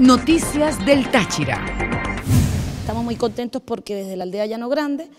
Noticias del Táchira. Estamos muy contentos porque desde la aldea Llano Grande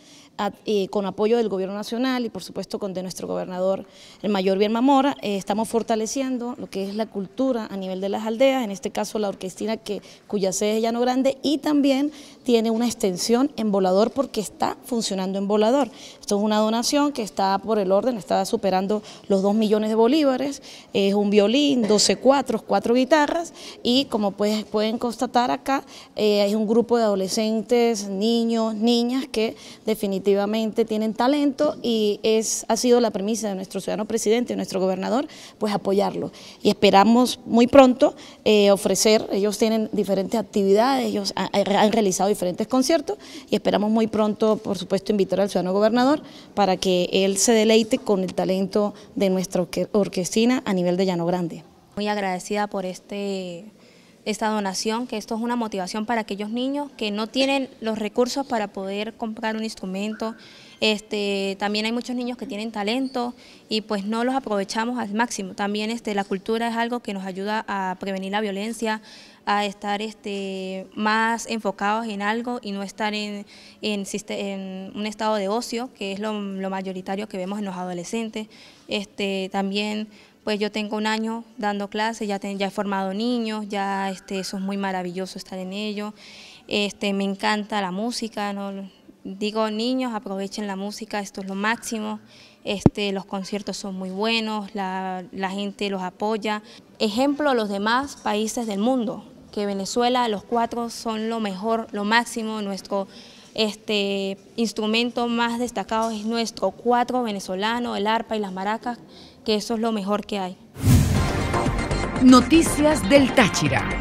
eh, con apoyo del Gobierno Nacional y por supuesto con de nuestro gobernador, el mayor Bien Mamora, eh, estamos fortaleciendo lo que es la cultura a nivel de las aldeas, en este caso la orquestina que, cuya sede es Llano Grande y también tiene una extensión en volador porque está funcionando en volador. Esto es una donación que está por el orden, está superando los 2 millones de bolívares, es un violín, 12 cuatros, cuatro guitarras y como pues pueden constatar acá, hay eh, un grupo de adolescentes, niños, niñas que definitivamente efectivamente tienen talento y es, ha sido la premisa de nuestro ciudadano presidente, de nuestro gobernador, pues apoyarlo. Y esperamos muy pronto eh, ofrecer, ellos tienen diferentes actividades, ellos han realizado diferentes conciertos y esperamos muy pronto, por supuesto, invitar al ciudadano gobernador para que él se deleite con el talento de nuestra orquestina a nivel de Llano Grande. Muy agradecida por este esta donación, que esto es una motivación para aquellos niños que no tienen los recursos para poder comprar un instrumento, este, también hay muchos niños que tienen talento y pues no los aprovechamos al máximo. También este, la cultura es algo que nos ayuda a prevenir la violencia, a estar este, más enfocados en algo y no estar en, un estado de ocio, que es lo, mayoritario que vemos en los adolescentes. Este, también pues yo tengo un año dando clases, ya, ya he formado niños, ya este, eso es muy maravilloso estar en ello. Este, me encanta la música, ¿no? digo niños, aprovechen la música, esto es lo máximo, este, los conciertos son muy buenos, la, la, gente los apoya. Ejemplo a los demás países del mundo, que Venezuela, los cuatro son lo mejor, lo máximo, nuestro este, instrumento más destacado es nuestro cuatro venezolano, el arpa y las maracas, que eso es lo mejor que hay. Noticias del Táchira.